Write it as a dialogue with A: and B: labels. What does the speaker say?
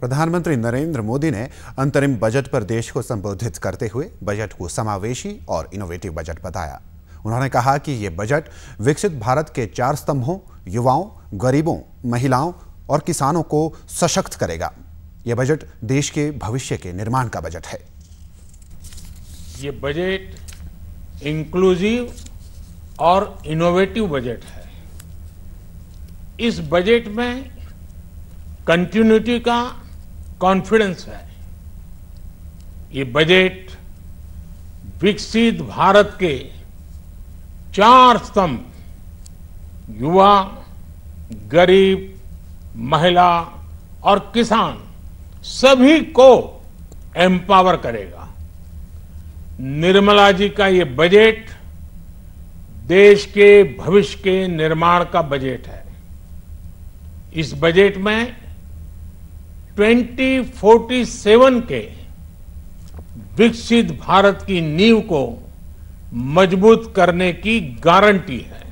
A: प्रधानमंत्री नरेंद्र मोदी ने अंतरिम बजट पर देश को संबोधित करते हुए बजट को समावेशी और इनोवेटिव बजट बताया उन्होंने कहा कि ये बजट विकसित भारत के चार स्तंभों युवाओं गरीबों महिलाओं और किसानों को सशक्त करेगा ये बजट देश के भविष्य के निर्माण का बजट है
B: ये बजट इंक्लूसिव और इनोवेटिव बजट है इस बजट में कंटिन्यूटी का कॉन्फिडेंस है ये बजट विकसित भारत के चार स्तंभ युवा गरीब महिला और किसान सभी को एम्पावर करेगा निर्मला जी का ये बजट देश के भविष्य के निर्माण का बजट है इस बजट में 2047 के विकसित भारत की नींव को मजबूत करने की गारंटी है